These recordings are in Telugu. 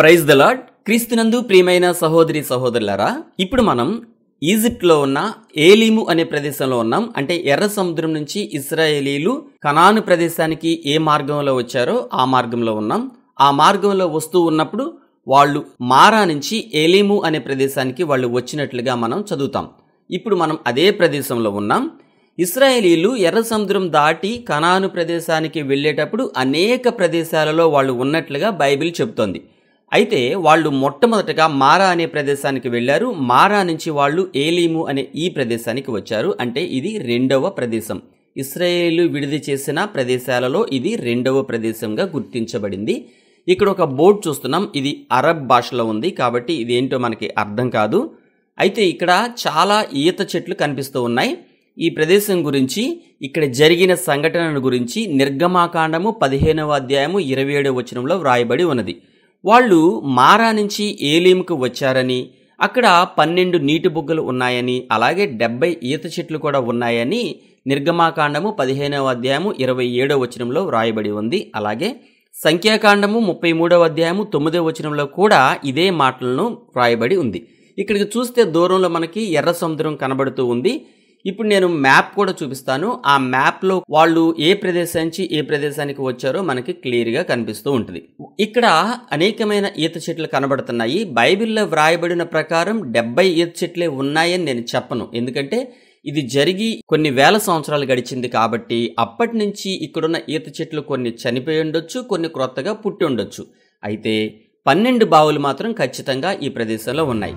ప్రైజ్ ద లాడ్ క్రీస్తునందు ప్రియమైన సహోదరి సహోదరులరా ఇప్పుడు మనం ఈజిప్ట్లో ఉన్న ఏలీము అనే ప్రదేశంలో ఉన్నాం అంటే ఎర్ర సముద్రం నుంచి ఇస్రాయేలీలు కనాను ప్రదేశానికి ఏ మార్గంలో వచ్చారో ఆ మార్గంలో ఉన్నాం ఆ మార్గంలో వస్తూ ఉన్నప్పుడు వాళ్ళు మారా నుంచి ఏలీము అనే ప్రదేశానికి వాళ్ళు వచ్చినట్లుగా మనం చదువుతాం ఇప్పుడు మనం అదే ప్రదేశంలో ఉన్నాం ఇస్రాయేలీలు ఎర్ర సముద్రం దాటి కనాను ప్రదేశానికి వెళ్ళేటప్పుడు అనేక ప్రదేశాలలో వాళ్ళు ఉన్నట్లుగా బైబిల్ చెబుతోంది అయితే వాళ్ళు మొట్టమొదటగా మారా అనే ప్రదేశానికి వెళ్ళారు మారా నుంచి వాళ్ళు ఏలీము అనే ఈ ప్రదేశానికి వచ్చారు అంటే ఇది రెండవ ప్రదేశం ఇస్రాయేలు విడుదల చేసిన ప్రదేశాలలో ఇది రెండవ ప్రదేశంగా గుర్తించబడింది ఇక్కడ ఒక బోర్డు చూస్తున్నాం ఇది అరబ్ భాషలో ఉంది కాబట్టి ఇదేంటో మనకి అర్థం కాదు అయితే ఇక్కడ చాలా ఈత చెట్లు కనిపిస్తూ ఉన్నాయి ఈ ప్రదేశం గురించి ఇక్కడ జరిగిన సంఘటనను గురించి నిర్గమాకాండము పదిహేనవ అధ్యాయము ఇరవై ఏడవ వచనంలో వ్రాయబడి ఉన్నది వాళ్ళు మారా నుంచి ఏలీముకు వచ్చారని అక్కడ పన్నెండు నీటి బుగ్గలు ఉన్నాయని అలాగే డెబ్బై ఈత చెట్లు కూడా ఉన్నాయని నిర్గమాకాండము పదిహేనవ అధ్యాయము ఇరవై ఏడవ వచనంలో వ్రాయబడి ఉంది అలాగే సంఖ్యాకాండము ముప్పై మూడవ అధ్యాయము తొమ్మిదవ వచనంలో కూడా ఇదే మాటలను వ్రాయబడి ఉంది ఇక్కడికి చూస్తే దూరంలో మనకి ఎర్ర సముద్రం కనబడుతూ ఉంది ఇప్పుడు నేను మ్యాప్ కూడా చూపిస్తాను ఆ మ్యాప్లో వాళ్ళు ఏ ప్రదేశం నుంచి ఏ ప్రదేశానికి వచ్చారో మనకి క్లియర్గా కనిపిస్తూ ఉంటుంది ఇక్కడ అనేకమైన ఈత చెట్లు కనబడుతున్నాయి బైబిల్లో వ్రాయబడిన ప్రకారం డెబ్బై ఈత చెట్లే ఉన్నాయని నేను చెప్పను ఎందుకంటే ఇది జరిగి కొన్ని వేల సంవత్సరాలు గడిచింది కాబట్టి అప్పటి నుంచి ఇక్కడున్న ఈత చెట్లు కొన్ని చనిపోయి ఉండొచ్చు కొన్ని క్రొత్తగా పుట్టి ఉండొచ్చు అయితే పన్నెండు బావులు మాత్రం ఖచ్చితంగా ఈ ప్రదేశంలో ఉన్నాయి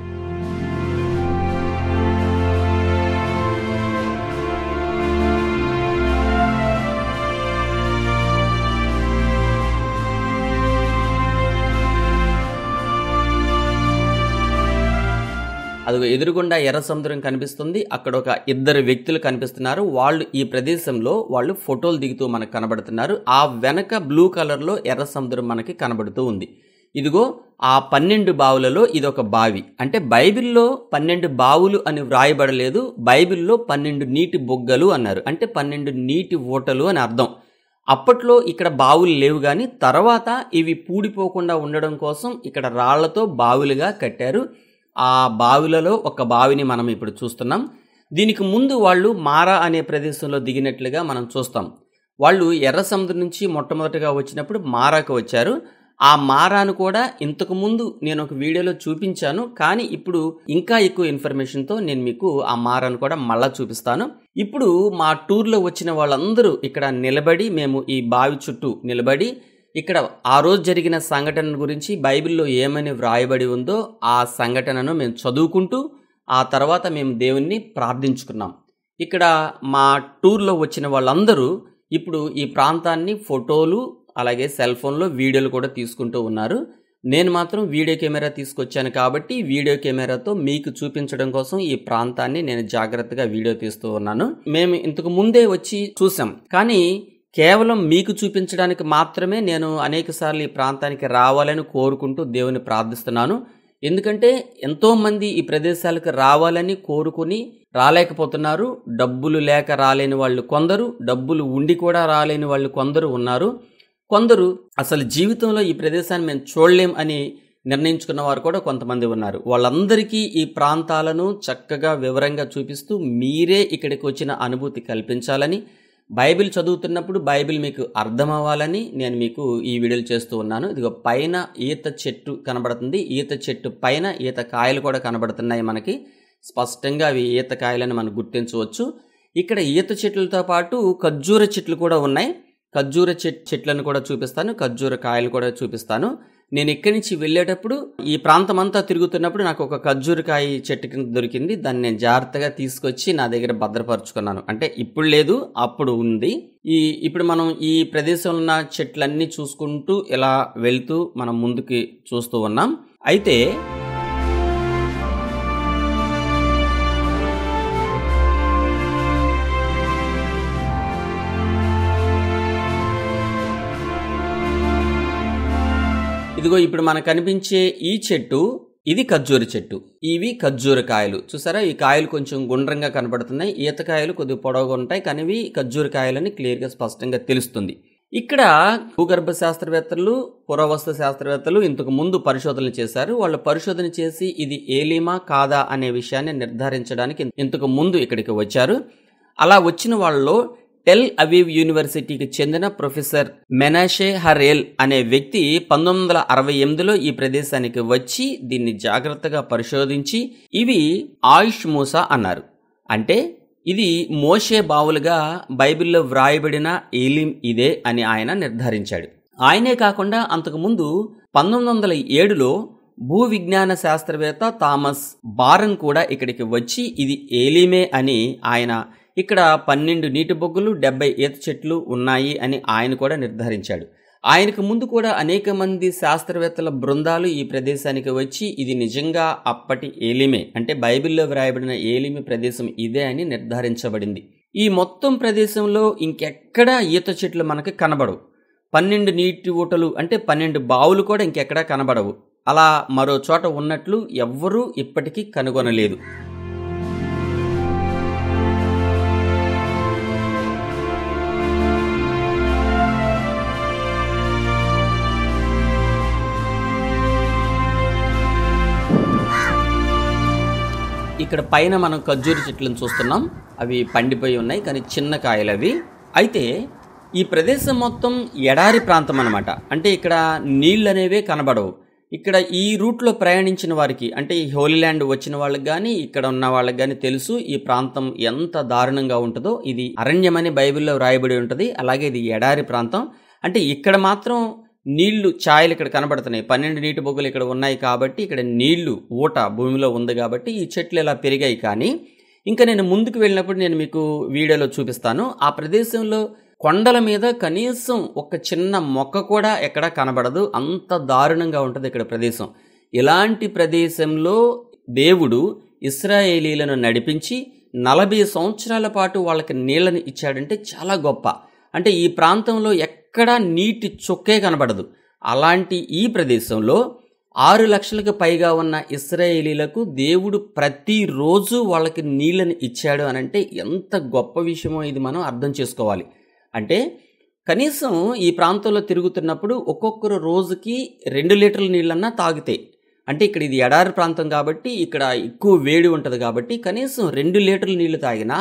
అది ఎదురుగుండా ఎర్ర సముద్రం కనిపిస్తుంది అక్కడ ఒక ఇద్దరు వ్యక్తులు కనిపిస్తున్నారు వాళ్ళు ఈ ప్రదేశంలో వాళ్ళు ఫోటోలు దిగుతూ మనకు కనబడుతున్నారు ఆ వెనక బ్లూ కలర్లో ఎర్ర సముద్రం మనకి కనబడుతూ ఉంది ఇదిగో ఆ పన్నెండు బావులలో ఇది ఒక బావి అంటే బైబిల్లో పన్నెండు బావులు అని వ్రాయబడలేదు బైబిల్లో పన్నెండు నీటి బొగ్గలు అన్నారు అంటే పన్నెండు నీటి ఓటలు అని అర్థం అప్పట్లో ఇక్కడ బావులు లేవు కానీ తర్వాత ఇవి పూడిపోకుండా ఉండడం కోసం ఇక్కడ రాళ్లతో బావులుగా కట్టారు ఆ బావిలలో ఒక బావిని మనం ఇప్పుడు చూస్తున్నాం దీనికి ముందు వాళ్ళు మారా అనే ప్రదేశంలో దిగినట్లుగా మనం చూస్తాం వాళ్ళు ఎర్ర సముద్రం నుంచి మొట్టమొదటిగా వచ్చినప్పుడు మారాకు వచ్చారు ఆ మారాను కూడా ఇంతకుముందు నేను ఒక వీడియోలో చూపించాను కానీ ఇప్పుడు ఇంకా ఎక్కువ ఇన్ఫర్మేషన్తో నేను మీకు ఆ మారాను కూడా మళ్ళా చూపిస్తాను ఇప్పుడు మా టూర్లో వచ్చిన వాళ్ళందరూ ఇక్కడ నిలబడి మేము ఈ బావి చుట్టూ నిలబడి ఇక్కడ ఆ రోజు జరిగిన సంఘటన గురించి బైబిల్లో ఏమని వ్రాయబడి ఉందో ఆ సంఘటనను మేము చదువుకుంటూ ఆ తర్వాత మేము దేవుణ్ణి ప్రార్థించుకున్నాం ఇక్కడ మా టూర్లో వచ్చిన వాళ్ళందరూ ఇప్పుడు ఈ ప్రాంతాన్ని ఫోటోలు అలాగే సెల్ ఫోన్లో వీడియోలు కూడా తీసుకుంటూ ఉన్నారు నేను మాత్రం వీడియో కెమెరా తీసుకొచ్చాను కాబట్టి వీడియో కెమెరాతో మీకు చూపించడం కోసం ఈ ప్రాంతాన్ని నేను జాగ్రత్తగా వీడియో తీస్తూ ఉన్నాను మేము ఇంతకు ముందే వచ్చి చూసాం కానీ కేవలం మీకు చూపించడానికి మాత్రమే నేను అనేకసార్లు ఈ ప్రాంతానికి రావాలని కోరుకుంటూ దేవుని ప్రార్థిస్తున్నాను ఎందుకంటే ఎంతోమంది ఈ ప్రదేశాలకు రావాలని కోరుకుని రాలేకపోతున్నారు డబ్బులు లేక రాలేని వాళ్ళు కొందరు డబ్బులు ఉండి కూడా రాలేని వాళ్ళు కొందరు ఉన్నారు కొందరు అసలు జీవితంలో ఈ ప్రదేశాన్ని మేము చూడలేం అని నిర్ణయించుకున్న వారు కూడా కొంతమంది ఉన్నారు వాళ్ళందరికీ ఈ ప్రాంతాలను చక్కగా వివరంగా చూపిస్తూ మీరే ఇక్కడికి వచ్చిన అనుభూతి కల్పించాలని బైబిల్ చదువుతున్నప్పుడు బైబిల్ మీకు అర్థం అవ్వాలని నేను మీకు ఈ వీడియోలు చేస్తూ ఉన్నాను ఇదిగో పైన ఈత చెట్టు కనబడుతుంది ఈత చెట్టు పైన ఈత కాయలు కూడా కనబడుతున్నాయి మనకి స్పష్టంగా అవి ఈత కాయలని మనం గుర్తించవచ్చు ఇక్కడ ఈత చెట్లతో పాటు ఖర్జూర చెట్లు కూడా ఉన్నాయి ఖర్జూర చెట్ చెట్లను కూడా చూపిస్తాను ఖర్జూర కాయలు కూడా చూపిస్తాను నేను ఇక్కడి నుంచి వెళ్ళేటప్పుడు ఈ ప్రాంతం అంతా తిరుగుతున్నప్పుడు నాకు ఒక ఖర్జూరకాయ చెట్టు కింద దొరికింది దాన్ని నేను జాగ్రత్తగా తీసుకొచ్చి నా దగ్గర భద్రపరుచుకున్నాను అంటే ఇప్పుడు లేదు అప్పుడు ఉంది ఈ ఇప్పుడు మనం ఈ ప్రదేశంలో ఉన్న చెట్లన్నీ చూసుకుంటూ ఇలా వెళ్తూ మనం ముందుకి చూస్తూ ఉన్నాం అయితే ఇదిగో ఇప్పుడు మనకు కనిపించే ఈ చెట్టు ఇది ఖర్జూర చెట్టు ఇవి ఖర్జూర కాయలు చూసారా ఈ కాయలు కొంచెం గుండ్రంగా కనబడుతున్నాయి ఈతకాయలు కొద్దిగా పొడవుగా ఉంటాయి కానీ ఇవి ఖర్జూర కాయలని క్లియర్గా స్పష్టంగా తెలుస్తుంది ఇక్కడ భూగర్భ శాస్త్రవేత్తలు పురావస్తు శాస్త్రవేత్తలు ఇంతకు ముందు పరిశోధనలు చేశారు వాళ్ళు పరిశోధన చేసి ఇది ఏలిమా కాదా అనే విషయాన్ని నిర్ధారించడానికి ఇంతకు ముందు ఇక్కడికి వచ్చారు అలా వచ్చిన వాళ్ళలో టెల్ అవీవ్ యూనివర్సిటీకి చెందిన ప్రొఫెసర్ మెనాషే హరేల్ అనే వ్యక్తి పంతొమ్మిది వందల అరవై ఎనిమిదిలో ఈ ప్రదేశానికి వచ్చి దీన్ని జాగ్రత్తగా పరిశోధించి ఇవి ఆయుష్ మూస అన్నారు అంటే ఇది మోషే బావులుగా బైబిల్లో వ్రాయబడిన ఏలిం ఇదే అని ఆయన నిర్ధారించాడు ఆయనే కాకుండా అంతకుముందు పంతొమ్మిది వందల ఏడులో భూ విజ్ఞాన శాస్త్రవేత్త థామస్ బారన్ కూడా ఇక్కడికి వచ్చి ఇది ఏలిమే అని ఆయన ఇక్కడ పన్నెండు నీటి బొగ్గులు డెబ్బై ఈత చెట్లు ఉన్నాయి అని ఆయన కూడా నిర్ధారించాడు ఆయనకు ముందు కూడా అనేక మంది శాస్త్రవేత్తల బృందాలు ఈ ప్రదేశానికి వచ్చి ఇది నిజంగా అప్పటి ఏలిమే అంటే బైబిల్లో వ్రాయబడిన ఏలిమి ప్రదేశం ఇదే అని నిర్ధారించబడింది ఈ మొత్తం ప్రదేశంలో ఇంకెక్కడా ఈత చెట్లు మనకు కనబడవు పన్నెండు నీటి ఊటలు అంటే పన్నెండు బావులు కూడా ఇంకెక్కడా కనబడవు అలా మరో చోట ఉన్నట్లు ఎవ్వరూ ఇప్పటికీ కనుగొనలేదు ఇక్కడ పైన మనం ఖర్జూరి చెట్లను చూస్తున్నాం అవి పండిపోయి ఉన్నాయి కానీ చిన్న కాయలు అవి అయితే ఈ ప్రదేశం మొత్తం ఎడారి ప్రాంతం అనమాట అంటే ఇక్కడ నీళ్ళు అనేవే కనబడవు ఇక్కడ ఈ రూట్లో ప్రయాణించిన వారికి అంటే ఈ హోలీల్యాండ్ వచ్చిన వాళ్ళకి కానీ ఇక్కడ ఉన్న వాళ్ళకి కానీ తెలుసు ఈ ప్రాంతం ఎంత దారుణంగా ఉంటుందో ఇది అరణ్యమని బైబిల్లో వ్రాయబడి ఉంటుంది అలాగే ఇది ఎడారి ప్రాంతం అంటే ఇక్కడ మాత్రం నీళ్లు ఛాయలు ఇక్కడ కనబడుతున్నాయి పన్నెండు నీటి బొగ్గులు ఇక్కడ ఉన్నాయి కాబట్టి ఇక్కడ నీళ్లు ఊట భూమిలో ఉంది కాబట్టి ఈ చెట్లు ఇలా పెరిగాయి కానీ ఇంకా నేను ముందుకు వెళ్ళినప్పుడు నేను మీకు వీడియోలో చూపిస్తాను ఆ ప్రదేశంలో కొండల మీద కనీసం ఒక చిన్న మొక్క కూడా ఎక్కడ కనబడదు అంత దారుణంగా ఉంటుంది ఇక్కడ ప్రదేశం ఇలాంటి ప్రదేశంలో దేవుడు ఇస్రాయేలీలను నడిపించి నలభై సంవత్సరాల పాటు వాళ్ళకి నీళ్ళని ఇచ్చాడంటే చాలా గొప్ప అంటే ఈ ప్రాంతంలో ఎక్కడా నీటి చొక్కే కనబడదు అలాంటి ఈ ప్రదేశంలో ఆరు లక్షలకు పైగా ఉన్న ఇస్రాయేలీలకు దేవుడు ప్రతిరోజు వాళ్ళకి నీళ్ళని ఇచ్చాడు అని అంటే ఎంత గొప్ప విషయమో ఇది మనం అర్థం చేసుకోవాలి అంటే కనీసం ఈ ప్రాంతంలో తిరుగుతున్నప్పుడు ఒక్కొక్కరు రోజుకి రెండు లీటర్ల నీళ్ళన్నా తాగితే అంటే ఇక్కడ ఇది ఎడారి ప్రాంతం కాబట్టి ఇక్కడ ఎక్కువ వేడి ఉంటుంది కాబట్టి కనీసం రెండు లీటర్ల నీళ్లు తాగినా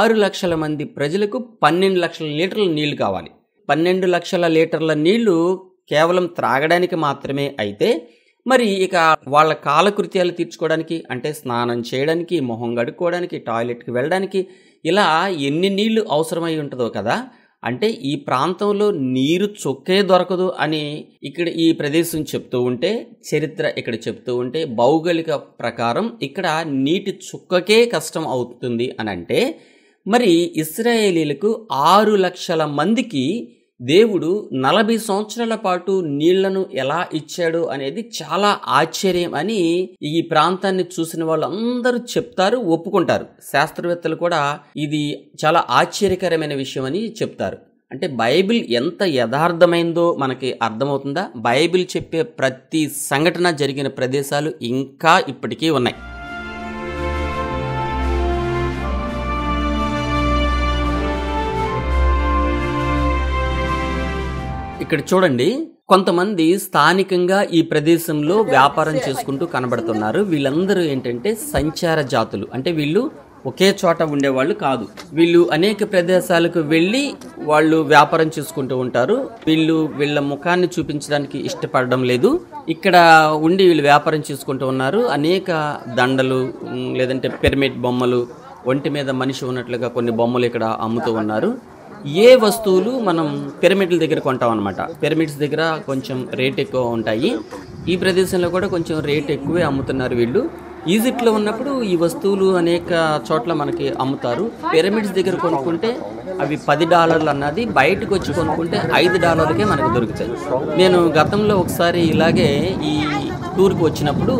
ఆరు లక్షల మంది ప్రజలకు పన్నెండు లక్షల లీటర్ల నీళ్లు కావాలి పన్నెండు లక్షల లీటర్ల నీళ్లు కేవలం త్రాగడానికి మాత్రమే అయితే మరి ఇక వాళ్ళ కాలకృత్యాలు తీర్చుకోవడానికి అంటే స్నానం చేయడానికి మొహం కడుక్కోవడానికి టాయిలెట్కి వెళ్ళడానికి ఇలా ఎన్ని నీళ్లు అవసరమై ఉంటుందో కదా అంటే ఈ ప్రాంతంలో నీరు చొక్కే దొరకదు అని ఇక్కడ ఈ ప్రదేశం చెప్తూ ఉంటే చరిత్ర ఇక్కడ చెప్తూ ఉంటే భౌగోళిక ప్రకారం ఇక్కడ నీటి చుక్కకే కష్టం అవుతుంది అని అంటే మరి ఇస్రాయేలీలకు ఆరు లక్షల మందికి దేవుడు నలభై సంవత్సరాల పాటు నీళ్లను ఎలా ఇచ్చాడు అనేది చాలా ఆశ్చర్యం అని ఈ ప్రాంతాన్ని చూసిన వాళ్ళందరూ చెప్తారు ఒప్పుకుంటారు శాస్త్రవేత్తలు కూడా ఇది చాలా ఆశ్చర్యకరమైన విషయం అని చెప్తారు అంటే బైబిల్ ఎంత యథార్థమైందో మనకి అర్థమవుతుందా బైబిల్ చెప్పే ప్రతి సంఘటన జరిగిన ప్రదేశాలు ఇంకా ఇప్పటికీ ఉన్నాయి ఇక్కడ చూడండి కొంతమంది స్థానికంగా ఈ ప్రదేశంలో వ్యాపారం చేసుకుంటూ కనబడుతున్నారు వీళ్ళందరూ ఏంటంటే సంచార జాతులు అంటే వీళ్ళు ఒకే చోట ఉండేవాళ్ళు కాదు వీళ్ళు అనేక ప్రదేశాలకు వెళ్ళి వాళ్ళు వ్యాపారం చేసుకుంటూ ఉంటారు వీళ్ళు వీళ్ళ ముఖాన్ని చూపించడానికి ఇష్టపడడం లేదు ఇక్కడ ఉండి వీళ్ళు వ్యాపారం చేసుకుంటూ ఉన్నారు అనేక దండలు లేదంటే పిరమిడ్ బొమ్మలు ఒంటి మీద మనిషి ఉన్నట్లుగా కొన్ని బొమ్మలు ఇక్కడ అమ్ముతూ ఉన్నారు ఏ వస్తువులు మనం పిరమిడ్ల దగ్గర కొంటాం అనమాట పిరమిడ్స్ దగ్గర కొంచెం రేట్ ఎక్కువ ఉంటాయి ఈ ప్రదేశంలో కూడా కొంచెం రేట్ ఎక్కువే అమ్ముతున్నారు వీళ్ళు ఈజిప్ట్లో ఉన్నప్పుడు ఈ వస్తువులు అనేక చోట్ల మనకి అమ్ముతారు పిరమిడ్స్ దగ్గర కొనుక్కుంటే అవి పది డాలర్లు అన్నది బయటకు వచ్చి కొనుక్కుంటే ఐదు డాలర్లకే మనకు దొరుకుతాయి నేను గతంలో ఒకసారి ఇలాగే ఈ టూర్కి వచ్చినప్పుడు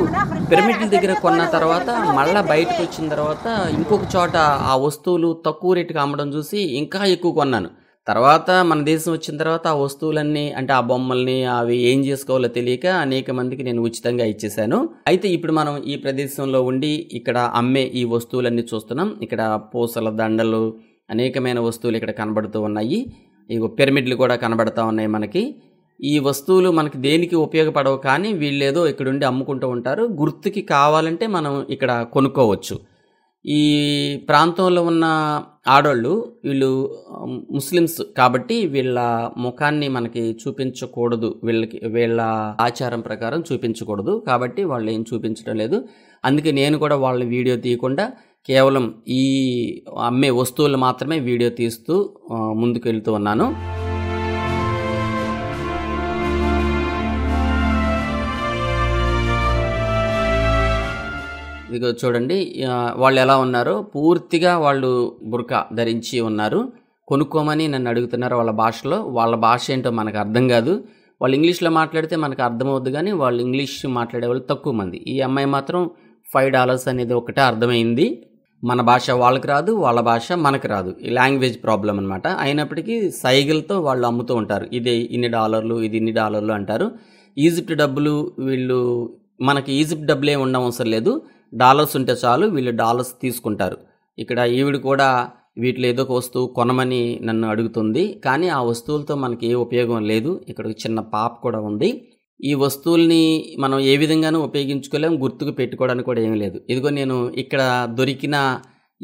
పిరమిడ్ల దగ్గర కొన్న తర్వాత మళ్ళీ బయటకు వచ్చిన తర్వాత ఇంకొక చోట ఆ వస్తువులు తక్కువ రేటుకి అమ్మడం చూసి ఇంకా ఎక్కువ కొన్నాను తర్వాత మన దేశం వచ్చిన తర్వాత ఆ వస్తువులన్నీ అంటే ఆ బొమ్మల్ని అవి ఏం చేసుకోవాలో తెలియక అనేక మందికి నేను ఉచితంగా ఇచ్చేశాను అయితే ఇప్పుడు మనం ఈ ప్రదేశంలో ఉండి ఇక్కడ అమ్మే ఈ వస్తువులన్నీ చూస్తున్నాం ఇక్కడ పూసల దండలు అనేకమైన వస్తువులు ఇక్కడ కనబడుతూ ఉన్నాయి ఇగో పిరమిడ్లు కూడా కనబడుతూ ఉన్నాయి మనకి ఈ వస్తువులు మనకి దేనికి ఉపయోగపడవు కానీ వీళ్ళేదో ఉండి అమ్ముకుంటూ ఉంటారు గుర్తుకి కావాలంటే మనం ఇక్కడ కొనుక్కోవచ్చు ఈ ప్రాంతంలో ఉన్న ఆడవాళ్ళు వీళ్ళు ముస్లిమ్స్ కాబట్టి వీళ్ళ ముఖాన్ని మనకి చూపించకూడదు వీళ్ళకి వీళ్ళ ఆచారం ప్రకారం చూపించకూడదు కాబట్టి వాళ్ళు ఏం చూపించడం లేదు అందుకే నేను కూడా వాళ్ళ వీడియో తీయకుండా కేవలం ఈ అమ్మే వస్తువులు మాత్రమే వీడియో తీస్తూ ముందుకు వెళ్తూ ఉన్నాను ఇదిగో చూడండి వాళ్ళు ఎలా ఉన్నారో పూర్తిగా వాళ్ళు బుర్కా ధరించి ఉన్నారు కొనుక్కోమని నన్ను అడుగుతున్నారు వాళ్ళ భాషలో వాళ్ళ భాష ఏంటో మనకు అర్థం కాదు వాళ్ళు ఇంగ్లీష్లో మాట్లాడితే మనకు అర్థమవుద్దు కానీ వాళ్ళు ఇంగ్లీష్ మాట్లాడే వాళ్ళు తక్కువ మంది ఈ అమ్మాయి మాత్రం ఫైవ్ డాలర్స్ అనేది ఒకటే అర్థమైంది మన భాష వాళ్ళకి రాదు వాళ్ళ భాష మనకు రాదు ఈ లాంగ్వేజ్ ప్రాబ్లం అనమాట అయినప్పటికీ సైగలతో వాళ్ళు అమ్ముతూ ఉంటారు ఇదే ఇన్ని డాలర్లు ఇది ఇన్ని డాలర్లు అంటారు ఈజిప్ట్ డబ్బులు వీళ్ళు మనకి ఈజిప్ట్ డబ్బులే ఉండవసరం లేదు డాలర్స్ ఉంటే చాలు వీళ్ళు డాలర్స్ తీసుకుంటారు ఇక్కడ ఈవిడ కూడా వీటిలో ఏదో ఒక వస్తువు కొనమని నన్ను అడుగుతుంది కానీ ఆ వస్తువులతో మనకి ఏ ఉపయోగం లేదు ఇక్కడ చిన్న పాప కూడా ఉంది ఈ వస్తువుల్ని మనం ఏ విధంగానూ ఉపయోగించుకోలేము గుర్తుకు పెట్టుకోవడానికి కూడా ఏమీ లేదు ఇదిగో నేను ఇక్కడ దొరికిన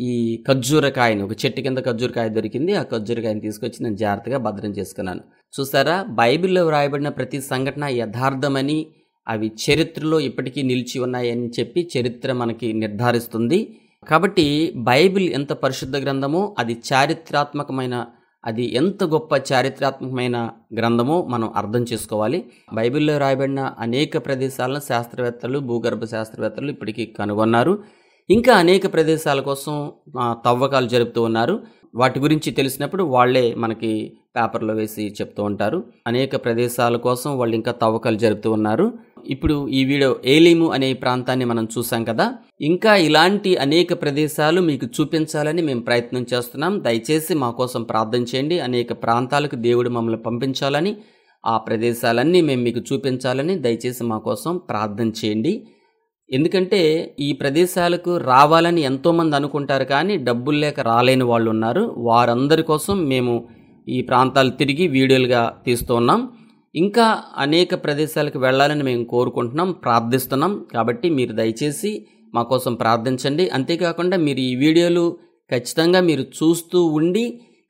ఈ ఖర్జూరకాయని ఒక చెట్టు కింద ఖర్జూరకాయ దొరికింది ఆ ఖర్జూరకాయని తీసుకొచ్చి నేను జాగ్రత్తగా భద్రం చేసుకున్నాను చూసారా బైబిల్లో వ్రాయబడిన ప్రతి సంఘటన యథార్థమని అవి చరిత్రలో ఇప్పటికీ నిలిచి ఉన్నాయని చెప్పి చరిత్ర మనకి నిర్ధారిస్తుంది కాబట్టి బైబిల్ ఎంత పరిశుద్ధ గ్రంథమో అది చారిత్రాత్మకమైన అది ఎంత గొప్ప చారిత్రాత్మకమైన గ్రంథమో మనం అర్థం చేసుకోవాలి బైబిల్లో రాయబడిన అనేక ప్రదేశాలను శాస్త్రవేత్తలు భూగర్భ శాస్త్రవేత్తలు ఇప్పటికీ కనుగొన్నారు ఇంకా అనేక ప్రదేశాల కోసం తవ్వకాలు జరుపుతూ ఉన్నారు వాటి గురించి తెలిసినప్పుడు వాళ్ళే మనకి పేపర్లో వేసి చెప్తూ ఉంటారు అనేక ప్రదేశాల కోసం వాళ్ళు ఇంకా తవ్వకాలు జరుపుతూ ఉన్నారు ఇప్పుడు ఈ వీడియో ఏలిము అనే ప్రాంతాన్ని మనం చూసాం కదా ఇంకా ఇలాంటి అనేక ప్రదేశాలు మీకు చూపించాలని మేము ప్రయత్నం చేస్తున్నాం దయచేసి మా కోసం ప్రార్థన చేయండి అనేక ప్రాంతాలకు దేవుడు మమ్మల్ని పంపించాలని ఆ ప్రదేశాలన్నీ మేము మీకు చూపించాలని దయచేసి మా కోసం ప్రార్థన చేయండి ఎందుకంటే ఈ ప్రదేశాలకు రావాలని ఎంతోమంది అనుకుంటారు కానీ డబ్బులు లేక రాలేని వాళ్ళు ఉన్నారు వారందరి కోసం మేము ఈ ప్రాంతాలు తిరిగి వీడియోలుగా తీస్తున్నాం ఇంకా అనేక ప్రదేశాలకు వెళ్ళాలని మేము కోరుకుంటున్నాం ప్రార్థిస్తున్నాం కాబట్టి మీరు దయచేసి మా కోసం ప్రార్థించండి అంతేకాకుండా మీరు ఈ వీడియోలు ఖచ్చితంగా మీరు చూస్తూ ఉండి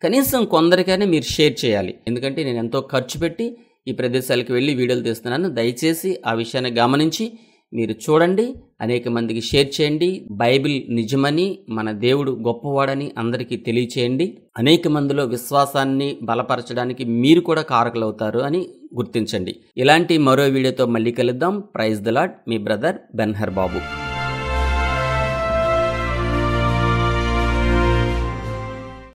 కనీసం కొందరికైనా మీరు షేర్ చేయాలి ఎందుకంటే నేను ఎంతో ఖర్చు పెట్టి ఈ ప్రదేశాలకు వెళ్ళి వీడియోలు తీస్తున్నాను దయచేసి ఆ విషయాన్ని గమనించి మీరు చూడండి అనేక మందికి షేర్ చేయండి బైబిల్ నిజమని మన దేవుడు గొప్పవాడని అందరికీ తెలియచేయండి అనేక మందిలో విశ్వాసాన్ని బలపరచడానికి మీరు కూడా కారకులవుతారు అని గుర్తించండి ఇలాంటి మరో వీడియోతో మళ్ళీ కలుద్దాం ప్రైజ్ ద లాట్ మీ బ్రదర్ బెన్హర్ బాబు